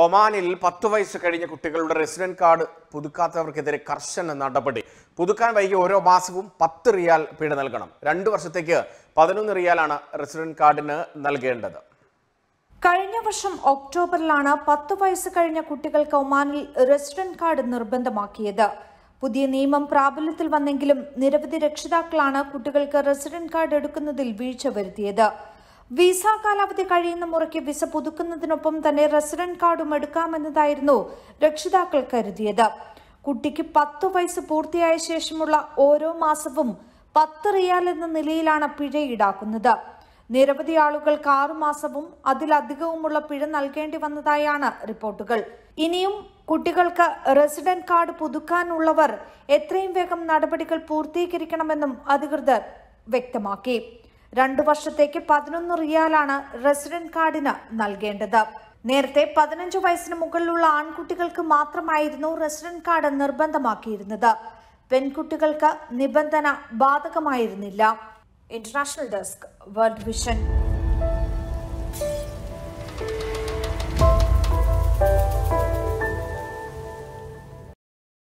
ഒമാനിൽ പത്ത് വയസ്സ് കഴിഞ്ഞ കുട്ടികളുടെ റെസിഡന്റ് കാർഡ് പുതുക്കാത്തവർക്കെതിരെ കർശന നടപടി പുതുക്കാൻ വൈകി ഓരോ മാസവും പത്ത് റിയാൽ പിഴ നൽകണം രണ്ട് വർഷത്തേക്ക് പതിനൊന്ന് റിയാലാണ് റെസിഡന്റ് കാർഡിന് നൽകേണ്ടത് കഴിഞ്ഞ വർഷം ഒക്ടോബറിലാണ് പത്ത് വയസ്സ് കഴിഞ്ഞ കുട്ടികൾക്ക് ഒമാനിൽ റെസിഡന്റ് കാർഡ് നിർബന്ധമാക്കിയത് പുതിയ നിയമം പ്രാബല്യത്തിൽ വന്നെങ്കിലും നിരവധി രക്ഷിതാക്കളാണ് കുട്ടികൾക്ക് റെസിഡന്റ് കാർഡ് എടുക്കുന്നതിൽ വീഴ്ച വരുത്തിയത് വിസ കാലാവധി കഴിയുന്ന മുറയ്ക്ക് വിസ പുതുക്കുന്നതിനൊപ്പം തന്നെ റെസിഡന്റ് കാർഡും എടുക്കാമെന്നതായിരുന്നു രക്ഷിതാക്കൾ കരുതിയത് കുട്ടിക്ക് പത്ത് വയസ്സ് പൂർത്തിയായ ശേഷമുള്ള ഓരോ മാസവും പത്ത് റിയാൽ എന്ന നിലയിലാണ് പിഴ ഈടാക്കുന്നത് നിരവധി ആളുകൾക്ക് ആറുമാസവും അതിലധികവുമുള്ള പിഴ നൽകേണ്ടി വന്നതായാണ് റിപ്പോർട്ടുകൾ ഇനിയും കുട്ടികൾക്ക് റെസിഡന്റ് കാർഡ് പുതുക്കാനുള്ളവർ എത്രയും വേഗം നടപടികൾ പൂർത്തീകരിക്കണമെന്നും അധികൃതർ വ്യക്തമാക്കി രണ്ടു വർഷത്തേക്ക് പതിനൊന്ന് റിയാലാണ് റെസിഡന്റ് കാർഡിന് നൽകേണ്ടത് നേരത്തെ പതിനഞ്ച് വയസ്സിന് മുകളിലുള്ള ആൺകുട്ടികൾക്ക് മാത്രമായിരുന്നു റെസിഡന്റ് കാർഡ് നിർബന്ധമാക്കിയിരുന്നത് പെൺകുട്ടികൾക്ക് നിബന്ധന ബാധകമായിരുന്നില്ല ഇന്റർനാഷണൽ ഡെസ്ക് വേൾഡ് വിഷൻ